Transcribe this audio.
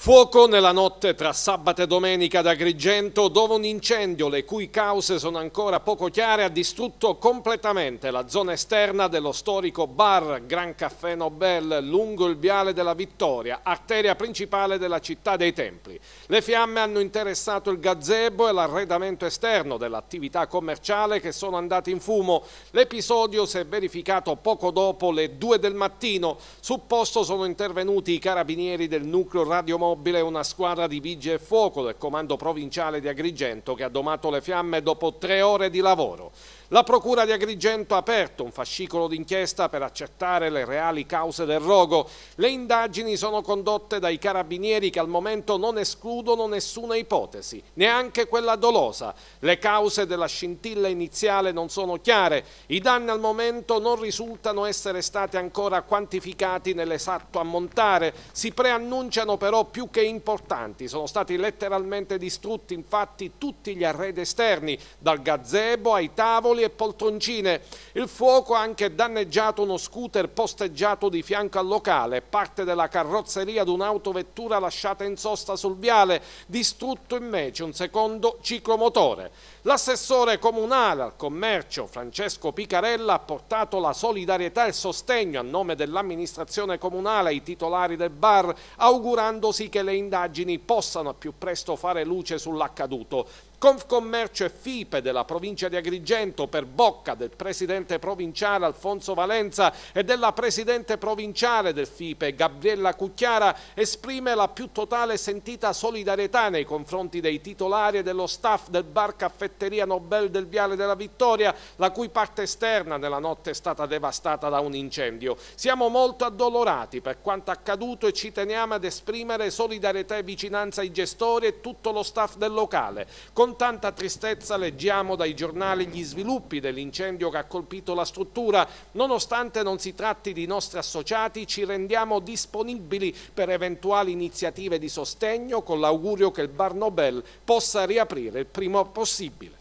Fuoco nella notte tra sabato e domenica ad Agrigento, dove un incendio, le cui cause sono ancora poco chiare, ha distrutto completamente la zona esterna dello storico bar Gran Caffè Nobel lungo il viale della Vittoria, arteria principale della città dei Templi. Le fiamme hanno interessato il gazebo e l'arredamento esterno dell'attività commerciale che sono andate in fumo. L'episodio si è verificato poco dopo le due del mattino. Sul posto sono intervenuti i carabinieri del nucleo radiomobiliare mobile una squadra di vigie e fuoco del comando provinciale di Agrigento che ha domato le fiamme dopo tre ore di lavoro. La Procura di Agrigento ha aperto un fascicolo d'inchiesta per accertare le reali cause del rogo. Le indagini sono condotte dai carabinieri che al momento non escludono nessuna ipotesi, neanche quella dolosa. Le cause della scintilla iniziale non sono chiare. I danni al momento non risultano essere stati ancora quantificati nell'esatto ammontare. Si preannunciano però più che importanti. Sono stati letteralmente distrutti infatti tutti gli arredi esterni, dal gazebo ai tavoli scivoli e poltroncine. Il fuoco ha anche danneggiato uno scooter posteggiato di fianco al locale, parte della carrozzeria di un'autovettura lasciata in sosta sul viale, distrutto invece un secondo ciclomotore. L'assessore comunale al commercio Francesco Picarella ha portato la solidarietà e il sostegno a nome dell'amministrazione comunale ai titolari del bar, augurandosi che le indagini possano più presto fare luce sull'accaduto. Confcommercio e FIPE della provincia di Agrigento per bocca del presidente provinciale Alfonso Valenza e della presidente provinciale del FIPE Gabriella Cucchiara esprime la più totale e sentita solidarietà nei confronti dei titolari e dello staff del bar caffetteria Nobel del Viale della Vittoria la cui parte esterna nella notte è stata devastata da un incendio. Siamo molto addolorati per quanto accaduto e ci teniamo ad esprimere solidarietà e vicinanza ai gestori e tutto lo staff del locale. Con con tanta tristezza leggiamo dai giornali gli sviluppi dell'incendio che ha colpito la struttura. Nonostante non si tratti di nostri associati, ci rendiamo disponibili per eventuali iniziative di sostegno con l'augurio che il Bar Nobel possa riaprire il prima possibile.